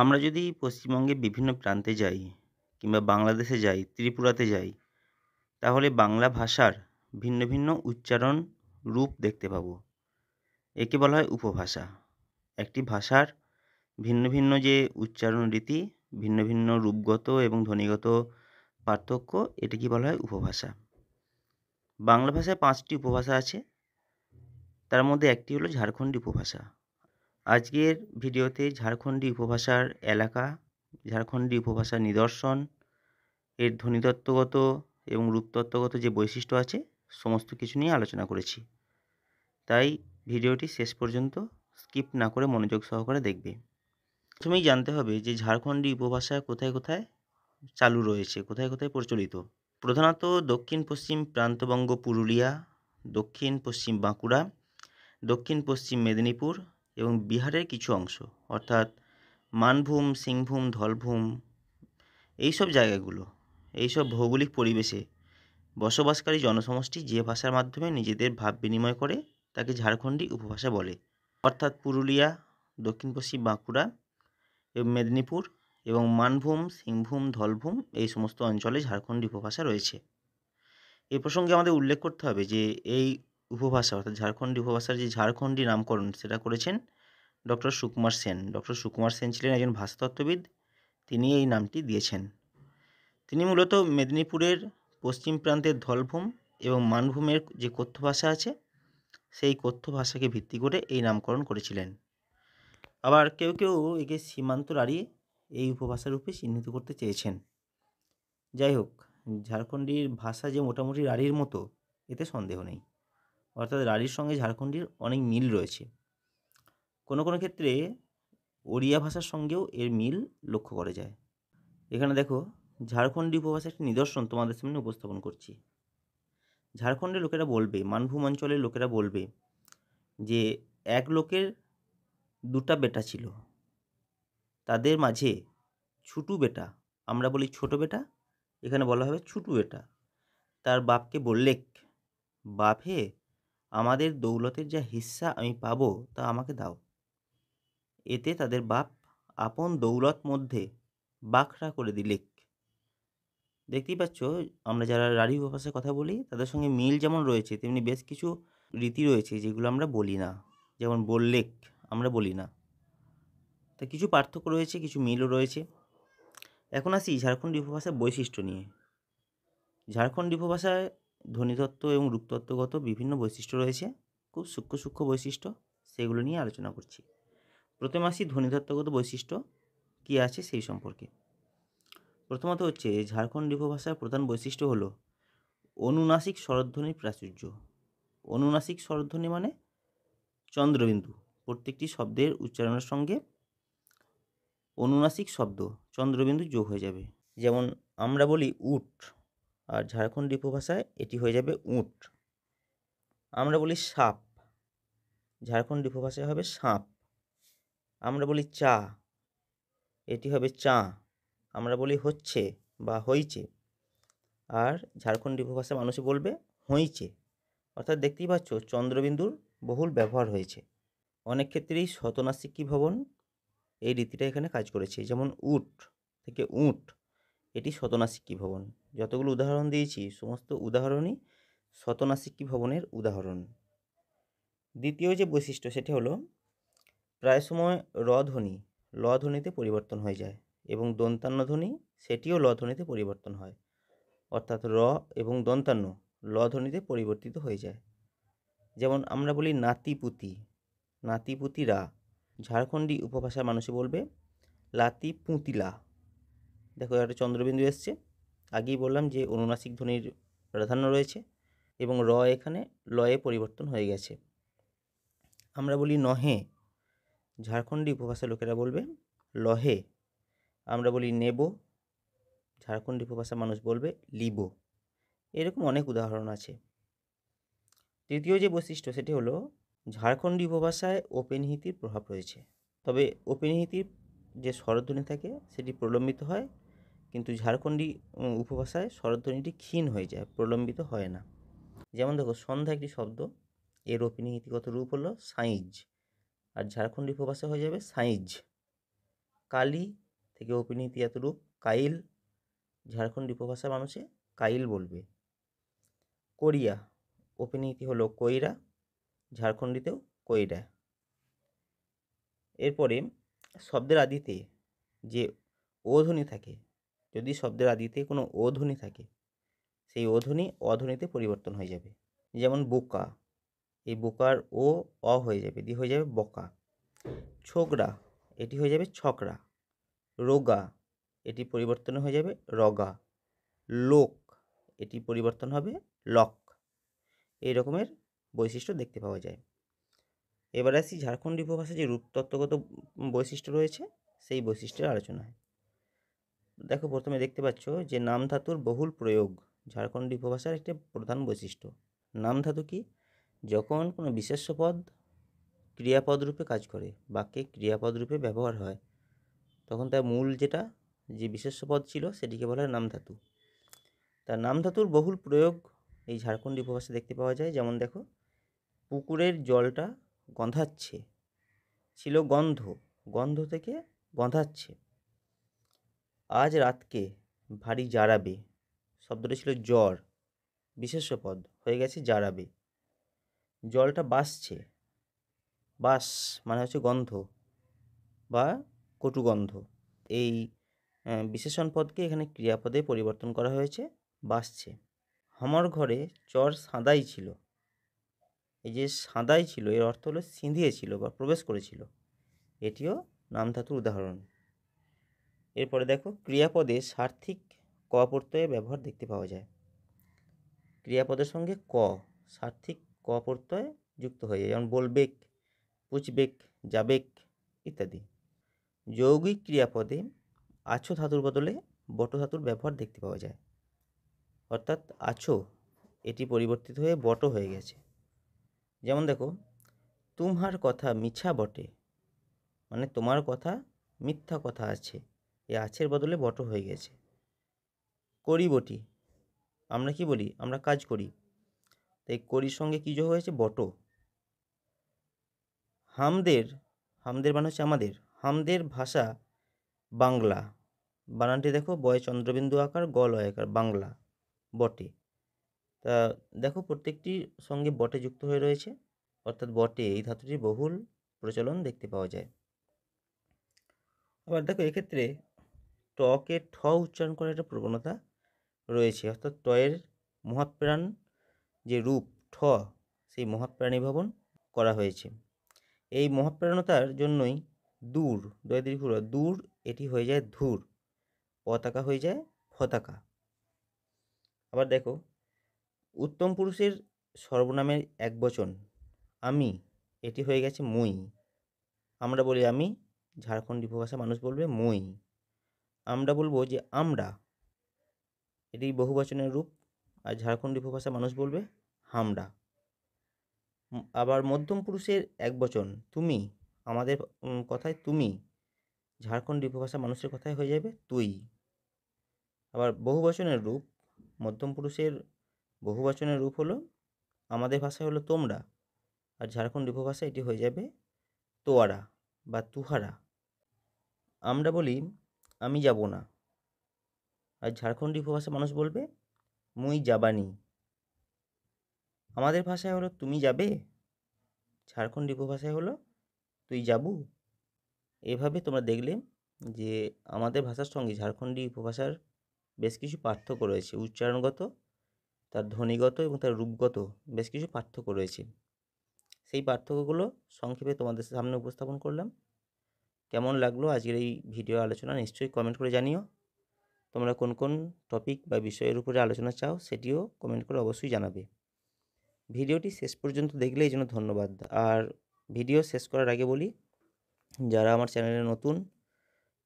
আমরা যদি পশ্চিমবঙ্গে বিভিন্ন প্রান্তে যাই কিংবা বাংলাদেশে যাই ত্রিপুরাতে যাই তাহলে বাংলা ভাষার ভিন্ন ভিন্ন উচ্চারণ রূপ দেখতে পাব একে বলা হয় উপভাষা একটি ভাষার ভিন্ন ভিন্ন যে উচ্চারণ রীতি ভিন্ন ভিন্ন রূপগত এবং ধ্বনিগত পার্থক্য এটাকে বলা হয় উপভাষা বাংলা ভাষায় পাঁচটি উপভাষা আছে তার মধ্যে একটি হলো ঝাড়খণ্ডী উপভাষা আজকের ভিডিওতে ঝাড়খণ্ডী উপভাষার এলাকা ঝাড়খণ্ডী উপভাষার নিদর্শন এর ধ্বনিতত্ত্বগত এবং রূপতত্ত্বগত যে বৈশিষ্ট্য আছে সমস্ত কিছু নিয়ে আলোচনা করেছি তাই ভিডিওটি শেষ পর্যন্ত স্কিপ না করে মনোযোগ সহকারে দেখবে প্রথমেই জানতে হবে যে ঝাড়খণ্ডী উপভাষা কোথায় কোথায় চালু রয়েছে কোথায় কোথায় প্রচলিত প্রধানত দক্ষিণ পশ্চিম প্রান্তবঙ্গ পুরুলিয়া দক্ষিণ পশ্চিম বাঁকুড়া দক্ষিণ পশ্চিম মেদিনীপুর এবং বিহারের কিছু অংশ অর্থাৎ মানভূম সিংভূম ধলভূম এইসব জায়গাগুলো এইসব ভৌগোলিক পরিবেশে বসবাসকারী জনসমষ্টি যে ভাষার মাধ্যমে নিজেদের ভাব বিনিময় করে তাকে ঝাড়খণ্ডী উপভাষা বলে অর্থাৎ পুরুলিয়া দক্ষিণ পশ্চিম বাঁকুড়া এবং মেদিনীপুর এবং মানভূম সিংভূম ধলভূম এই সমস্ত অঞ্চলে ঝাড়খণ্ডী উপভাষা রয়েছে এ প্রসঙ্গে আমাদের উল্লেখ করতে হবে যে এই উপভাষা অর্থাৎ ঝাড়খণ্ডী উপভাষার যে ঝাড়খণ্ডী নামকরণ সেটা করেছেন ডক্টর সুকুমার সেন ডক্টর সুকুমার সেন ছিলেন একজন ভাষাতত্ত্ববিদ তিনি এই নামটি দিয়েছেন তিনি মূলত মেদিনীপুরের পশ্চিম প্রান্তের ধলভূম এবং মানভূমের যে কথ্য ভাষা আছে সেই কথ্য ভাষাকে ভিত্তি করে এই নামকরণ করেছিলেন আবার কেউ কেউ একে সীমান্ত দাঁড়িয়ে এই উপভাষা রূপে চিহ্নিত করতে চেয়েছেন যাই হোক ঝাড়খণ্ডীর ভাষা যে মোটামুটি রাড়ির মতো এতে সন্দেহ নেই অর্থাৎ রাঢ়ির সঙ্গে ঝাড়খণ্ডীর অনেক মিল রয়েছে কোনো কোনো ক্ষেত্রে ওড়িয়া ভাষার সঙ্গেও এর মিল লক্ষ্য করা যায় এখানে দেখো ঝাড়খণ্ডী উপভাষা একটি নিদর্শন তোমাদের সামনে উপস্থাপন করছি ঝাড়খণ্ডের লোকেরা বলবে মানভূম অঞ্চলের লোকেরা বলবে যে এক লোকের দুটা বেটা ছিল তাদের মাঝে ছুটু বেটা আমরা বলি ছোট বেটা এখানে বলা হবে ছুটু বেটা তার বাপকে বললেক বাপ হে আমাদের দৌলতের যা হিস্সা আমি পাবো তা আমাকে দাও এতে তাদের বাপ আপন দৌলত মধ্যে বাখরা করে দিলেক দেখতেই পাচ্ছ আমরা যারা রাঢ়ী উপভাষায় কথা বলি তাদের সঙ্গে মিল যেমন রয়েছে তেমনি বেশ কিছু রীতি রয়েছে যেগুলো আমরা বলি না যেমন বললেক আমরা বলি না তা কিছু পার্থক্য রয়েছে কিছু মিলও রয়েছে এখন আসি ঝাড়খণ্ড উপভাষার বৈশিষ্ট্য নিয়ে ঝাড়খণ্ড উপভাষায় ধ্বনিতত্ত্ব এবং রূপতত্ত্বগত বিভিন্ন বৈশিষ্ট্য রয়েছে খুব সূক্ষ্ম সূক্ষ্ম বৈশিষ্ট্য সেগুলো নিয়ে আলোচনা করছি প্রথমে আসি ধ্বনিতত্ত্বগত বৈশিষ্ট্য কী আছে সেই সম্পর্কে প্রথমত হচ্ছে ঝাড়খণ্ড উপভাষার প্রধান বৈশিষ্ট্য হলো অনুনাসিক স্বরধ্বনির প্রাচুর্য অনুনাসিক স্বরধ্বনি মানে চন্দ্রবিন্দু প্রত্যেকটি শব্দের উচ্চারণের সঙ্গে অনুনাসিক শব্দ চন্দ্রবিন্দু যোগ হয়ে যাবে যেমন আমরা বলি উট আর ঝাড়খণ্ড উপভাষায় এটি হয়ে যাবে উঁট আমরা বলি সাপ ঝাড়খণ্ড উপভাষায় হবে সাপ আমরা বলি চা এটি হবে চা আমরা বলি হচ্ছে বা হইছে আর ঝাড়খণ্ড উপভাষায় মানুষ বলবে হইছে অর্থাৎ দেখতেই পাচ্ছ চন্দ্রবিন্দুর বহুল ব্যবহার হয়েছে অনেক ক্ষেত্রেই শতনাসিকী ভবন এই রীতিটা এখানে কাজ করেছে যেমন উট থেকে উঁট এটি শতনাসিকী ভবন যতগুলো উদাহরণ দিয়েছি সমস্ত উদাহরণই শতনাসিকী ভবনের উদাহরণ দ্বিতীয় যে বৈশিষ্ট্য সেটি হলো প্রায় সময় র ধ্বনি ল ধ্বনিতে পরিবর্তন হয়ে যায় এবং দন্তান্ন ধ্বনি সেটিও ল ধ্বনিতে পরিবর্তন হয় অর্থাৎ র এবং দন্তান্ন ল ধ্বনিতে পরিবর্তিত হয়ে যায় যেমন আমরা বলি নাতিপুতি নাতিপুতিরা ঝাড়খণ্ডী উপভাষার মানুষে বলবে লাতি পুঁতিলা দেখো একটা চন্দ্রবিন্দু এসছে আগেই বললাম যে অনুনাসিক ধ্বনির প্রাধান্য রয়েছে এবং র এখানে লয়ে পরিবর্তন হয়ে গেছে আমরা বলি নহে ঝাড়খণ্ডী উপভাষা লোকেরা বলবে লহে আমরা বলি নেব ঝাড়খণ্ডী উপভাষা মানুষ বলবে লিব এরকম অনেক উদাহরণ আছে তৃতীয় যে বৈশিষ্ট্য সেটি হলো ঝাড়খণ্ডী উপভাষায় ওপেনহিতির প্রভাব রয়েছে তবে ওপেনহিতির যে স্বরধ্বনি থাকে সেটি প্রলম্বিত হয় কিন্তু ঝাড়খণ্ডী উপভাষায় স্বরধ্বনিটি ক্ষীণ হয়ে যায় প্রলম্বিত হয় না যেমন দেখো সন্ধ্যা একটি শব্দ এর অপিনীতিগত রূপ হলো সাইজ আর ঝাড়খণ্ডী উপভাষা হয়ে যাবে সাইজ কালি থেকে অপিনীতিগত রূপ কাইল ঝাড়খণ্ডী উপভাষা মানুষে কাইল বলবে কোরিয়া অপিনীতি হলো কইরা ঝাড়খণ্ডীতেও কইরা এরপরে শব্দের আদিতে যে ও ধ্বনি থাকে যদি শব্দের আদিতে কোনো অধ্বনি থাকে সেই অধ্বনি অধ্বনিতে পরিবর্তন হয়ে যাবে যেমন বোকা এই বোকার ও অ হয়ে যাবে দিয়ে হয়ে যাবে বকা ছোকরা এটি হয়ে যাবে ছকরা রোগা এটি পরিবর্তন হয়ে যাবে রগা লোক এটি পরিবর্তন হবে লক এই রকমের বৈশিষ্ট্য দেখতে পাওয়া যায় এবার আসি ঝাড়খণ্ডী উপভাষায় যে রূপতত্ত্বগত বৈশিষ্ট্য রয়েছে সেই বৈশিষ্ট্যের আলোচনায় দেখো প্রথমে দেখতে পাচ্ছ যে নাম ধাতুর বহুল প্রয়োগ ঝাড়খণ্ডী উপভাষার একটি প্রধান বৈশিষ্ট্য নাম ধাতু কি যখন কোনো বিশেষ পদ ক্রিয়াপদ রূপে কাজ করে বাক্যে ক্রিয়াপদ রূপে ব্যবহার হয় তখন তার মূল যেটা যে বিশেষ পদ ছিল সেটিকে বলা হয় নাম ধাতু তার নাম ধাতুর বহুল প্রয়োগ এই ঝাড়খণ্ডী উপভাষা দেখতে পাওয়া যায় যেমন দেখো পুকুরের জলটা গন্ধাচ্ছে ছিল গন্ধ গন্ধ থেকে গন্ধাচ্ছে আজ রাতকে ভারী জারাবে শব্দটি ছিল জ্বর বিশেষ্য পদ হয়ে গেছে জারাবে জলটা বাসছে বাস মানে হচ্ছে গন্ধ বা কটুগন্ধ এই বিশেষণ পদকে এখানে ক্রিয়াপদে পরিবর্তন করা হয়েছে বাসছে আমার ঘরে চর সাঁদাই ছিল এই যে সাঁদাই ছিল এর অর্থ হলো সিঁধিয়েছিল বা প্রবেশ করেছিল এটিও নামধাতুর উদাহরণ এরপরে দেখো ক্রিয়াপদে সার্থিক ক প্রত্যয়ের ব্যবহার দেখতে পাওয়া যায় ক্রিয়াপদের সঙ্গে ক সার্থিক ক প্রত্যয় যুক্ত হয়ে যায় যেমন বলবেক পুচবেক যাবেক ইত্যাদি যৌগিক ক্রিয়াপদে আছো ধাতুর বদলে বট ধাতুর ব্যবহার দেখতে পাওয়া যায় অর্থাৎ আছো এটি পরিবর্তিত হয়ে বট হয়ে গেছে যেমন দেখো তুমহার কথা মিছা বটে মানে তোমার কথা মিথ্যা কথা আছে এই আছের বদলে বট হয়ে গেছে করি বটি আমরা কি বলি আমরা কাজ করি তাই করির সঙ্গে কী যোগ হয়েছে বট হামদের হামদের মানে হচ্ছে আমাদের হামদের ভাষা বাংলা বানানটি দেখো বয় চন্দ্রবিন্দু আকার গল আকার বাংলা বটে তা দেখো প্রত্যেকটির সঙ্গে বটে যুক্ত হয়ে রয়েছে অর্থাৎ বটে এই ধাতুটির বহুল প্রচলন দেখতে পাওয়া যায় আবার দেখো এক্ষেত্রে টকে ঠ উচ্চারণ করার একটা প্রবণতা রয়েছে অর্থাৎ টয়ের মহাপ্রাণ যে রূপ ঠ সেই মহাপ্রাণী ভবন করা হয়েছে এই মহাপ্রাণতার জন্যই দূর দয়া দীর্ঘ দূর এটি হয়ে যায় ধূর পতাকা হয়ে যায় ফতাকা আবার দেখো উত্তম পুরুষের সর্বনামের এক বচন আমি এটি হয়ে গেছে মই আমরা বলি আমি ঝাড়খণ্ডী উপভাষা মানুষ বলবে মই আমরা বলবো যে আমরা এটি বহুবচনের রূপ আর ঝাড়খণ্ডী উপভাষা মানুষ বলবে হামরা আবার মধ্যম পুরুষের এক বচন তুমি আমাদের কথায় তুমি ঝাড়খণ্ডী উপভাষা মানুষের কথায় হয়ে যাবে তুই আবার বহুবচনের রূপ মধ্যম পুরুষের বহুবচনের রূপ হলো আমাদের ভাষায় হলো তোমরা আর ঝাড়খণ্ড উপভাষা এটি হয়ে যাবে তোয়ারা বা তুহারা আমরা বলি আমি যাব না আর ঝাড়খণ্ডী উপভাষা মানুষ বলবে মুই যাবানি আমাদের ভাষায় হলো তুমি যাবে ঝাড়খণ্ডী উপভাষায় হলো তুই যাবু এভাবে তোমরা দেখলে যে আমাদের ভাষার সঙ্গে ঝাড়খণ্ডী উপভাষার বেশ কিছু পার্থক্য রয়েছে উচ্চারণগত তার ধ্বনিগত এবং তার রূপগত বেশ কিছু পার্থক্য রয়েছে সেই পার্থক্যগুলো সংক্ষেপে তোমাদের সামনে উপস্থাপন করলাম কেমন লাগলো আজকের এই ভিডিও আলোচনা নিশ্চয়ই কমেন্ট করে জানিও তোমরা কোন কোন টপিক বা বিষয়ের উপরে আলোচনা চাও সেটিও কমেন্ট করে অবশ্যই জানাবে ভিডিওটি শেষ পর্যন্ত দেখলে এই জন্য ধন্যবাদ আর ভিডিও শেষ করার আগে বলি যারা আমার চ্যানেলে নতুন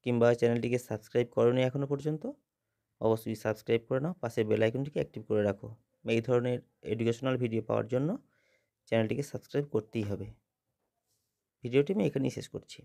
কিংবা চ্যানেলটিকে সাবস্ক্রাইব করনি এখনও পর্যন্ত অবশ্যই সাবস্ক্রাইব করে নাও পাশে বেলাইকনটিকে অ্যাক্টিভ করে রাখো এই ধরনের এডুকেশনাল ভিডিও পাওয়ার জন্য চ্যানেলটিকে সাবস্ক্রাইব করতেই হবে ভিডিওটি আমি এখানেই শেষ করছি